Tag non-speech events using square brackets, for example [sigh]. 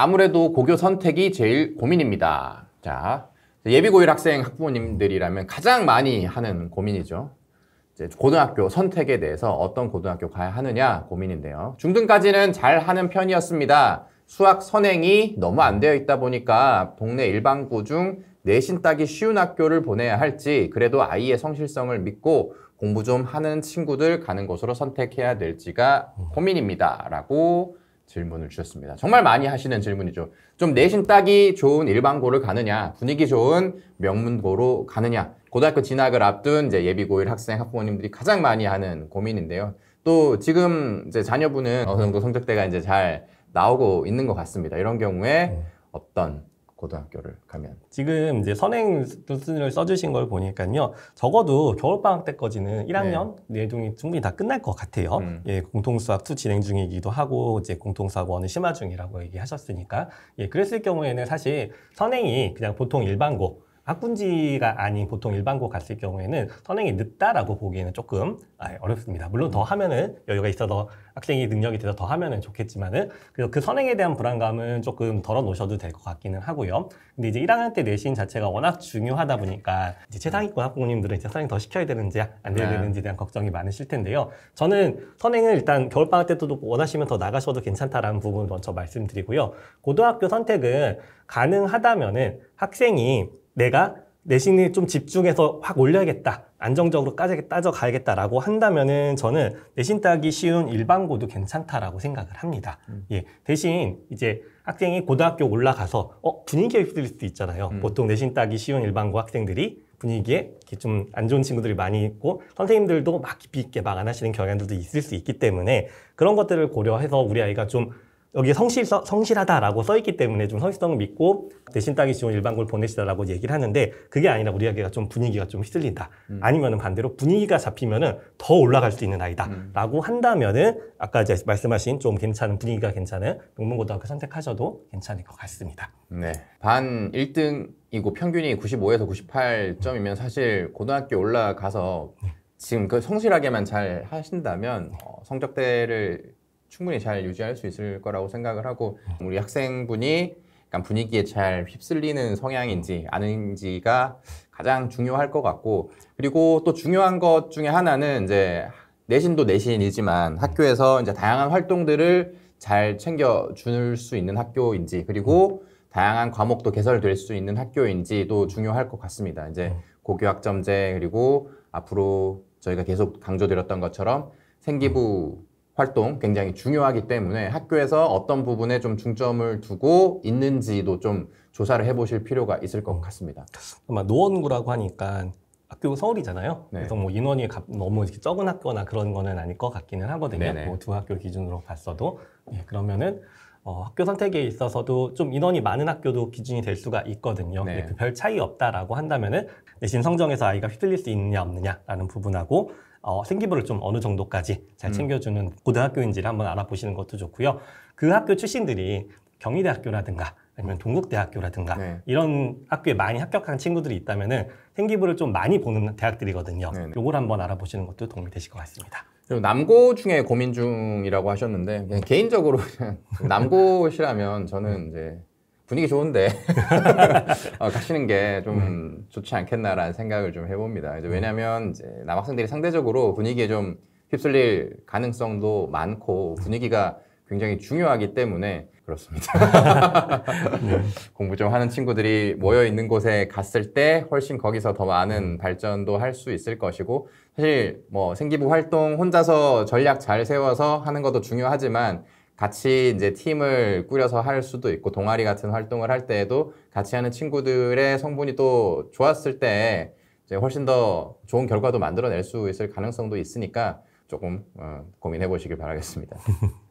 아무래도 고교 선택이 제일 고민입니다. 자, 예비고1 학생 학부모님들이라면 가장 많이 하는 고민이죠. 이제 고등학교 선택에 대해서 어떤 고등학교 가야 하느냐 고민인데요. 중등까지는 잘 하는 편이었습니다. 수학 선행이 너무 안 되어 있다 보니까 동네 일반고 중 내신 따기 쉬운 학교를 보내야 할지 그래도 아이의 성실성을 믿고 공부 좀 하는 친구들 가는 곳으로 선택해야 될지가 고민입니다. 라고 질문을 주셨습니다. 정말 많이 하시는 질문이죠. 좀 내신 따기 좋은 일반고를 가느냐, 분위기 좋은 명문고로 가느냐, 고등학교 진학을 앞둔 이제 예비고일 학생 학부모님들이 가장 많이 하는 고민인데요. 또 지금 이제 자녀분은 어느 정도 성적대가 이제 잘 나오고 있는 것 같습니다. 이런 경우에 음. 어떤 고등학교를 가면 지금 이제 선행 순위를 써주신 걸 보니까요 적어도 겨울방학 때까지는 1학년 네. 내종이 충분히 다 끝날 것 같아요 음. 예 공통수학 투 진행 중이기도 하고 이제 공통수학 원은 심화 중이라고 얘기하셨으니까 예 그랬을 경우에는 사실 선행이 그냥 보통 일반고 학군지가 아닌 보통 일반고 갔을 경우에는 선행이 늦다라고 보기에는 조금 아, 어렵습니다. 물론 더 하면은 여유가 있어서 학생이 능력이 돼서 더 하면은 좋겠지만은 그래서 그 선행에 대한 불안감은 조금 덜어 놓으셔도 될 것 같기는 하고요. 근데 이제 1학년 때 내신 자체가 워낙 중요하다 보니까 이제 최상위권 학부모님들은 이제 선행 더 시켜야 되는지 안 돼야 네. 되는지에 대한 걱정이 많으실 텐데요. 저는 선행을 일단 겨울방학 때도 원하시면 더 나가셔도 괜찮다라는 부분 먼저 말씀드리고요. 고등학교 선택은 가능하다면은 학생이 내가 내신을좀 집중해서 확 올려야겠다. 안정적으로 따져 가야겠다라고 한다면은 저는 내신 따기 쉬운 일반고도 괜찮다라고 생각을 합니다. 음. 예. 대신 이제 학생이 고등학교 올라가서 어, 분위기에 휘둘릴 수도 있잖아요. 음. 보통 내신 따기 쉬운 일반고 학생들이 분위기에 좀 안 좋은 친구들이 많이 있고 선생님들도 막 깊이 있게 막 안 하시는 경향들도 있을 수 있기 때문에 그런 것들을 고려해서 우리 아이가 좀 여기 성실, 성실하다라고 써있기 때문에 좀 성실성을 믿고 대신 땅이 좋은 일반고를 보내시다라고 얘기를 하는데 그게 아니라 우리 아기가 좀 분위기가 좀 휘슬린다. 음. 아니면 반대로 분위기가 잡히면은 더 올라갈 수 있는 아이다라고 음. 한다면은 아까 이제 말씀하신 좀 괜찮은 분위기가 괜찮은 명문고등학교 선택하셔도 괜찮을 것 같습니다. 네. 반 1등이고 평균이 95에서 98점이면 사실 고등학교 올라가서 네. 지금 그 성실하게만 잘 하신다면 어, 성적대를 충분히 잘 유지할 수 있을 거라고 생각을 하고 우리 학생분이 약간 분위기에 잘 휩쓸리는 성향인지 아닌지가 가장 중요할 것 같고 그리고 또 중요한 것 중에 하나는 이제 내신도 내신이지만 학교에서 이제 다양한 활동들을 잘 챙겨 줄수 있는 학교인지 그리고 다양한 과목도 개설될 수 있는 학교인지도 중요할 것 같습니다. 이제 음. 고교학점제 그리고 앞으로 저희가 계속 강조드렸던 것처럼 생기부 활동 굉장히 중요하기 때문에 학교에서 어떤 부분에 좀 중점을 두고 있는지도 좀 조사를 해보실 필요가 있을 것 음. 같습니다. 아마 노원구라고 하니까 학교 서울이잖아요. 네. 그래서 뭐 인원이 너무 이렇게 적은 학교나 그런 거는 아닐 것 같기는 하거든요. 뭐 두 학교 기준으로 봤어도 예, 그러면은 어, 학교 선택에 있어서도 좀 인원이 많은 학교도 기준이 될 수가 있거든요. 네. 그 별 차이 없다라고 한다면은 내신 성적에서 아이가 휘둘릴 수 있느냐 없느냐라는 부분하고 어, 생기부를 좀 어느 정도까지 잘 음. 챙겨주는 음. 고등학교인지를 한번 알아보시는 것도 좋고요. 그 학교 출신들이 경희대학교라든가 아니면 동국대학교라든가 네. 이런 학교에 많이 합격한 친구들이 있다면은 생기부를 좀 많이 보는 대학들이거든요. 네, 네. 요걸 한번 알아보시는 것도 도움이 되실 것 같습니다. 그리고 남고 중에 고민 중이라고 하셨는데 개인적으로 [laughs] 남고시라면 저는 음. 이제 분위기 좋은데 [laughs] 어, 가시는 게좀 음. 좋지 않겠나라는 생각을 좀 해봅니다. 이제 음. 왜냐하면 이제 남학생들이 상대적으로 분위기에 좀 휩쓸릴 가능성도 많고 분위기가 굉장히 중요하기 때문에 그렇습니다. [laughs] 네. 공부 좀 하는 친구들이 모여 있는 곳에 갔을 때 훨씬 거기서 더 많은 음. 발전도 할 수 있을 것이고 사실 뭐 생기부 활동 혼자서 전략 잘 세워서 하는 것도 중요하지만 같이 이제 팀을 꾸려서 할 수도 있고 동아리 같은 활동을 할 때에도 같이 하는 친구들의 성분이 또 좋았을 때 이제 훨씬 더 좋은 결과도 만들어낼 수 있을 가능성도 있으니까 조금 어, 고민해 보시길 바라겠습니다. [laughs]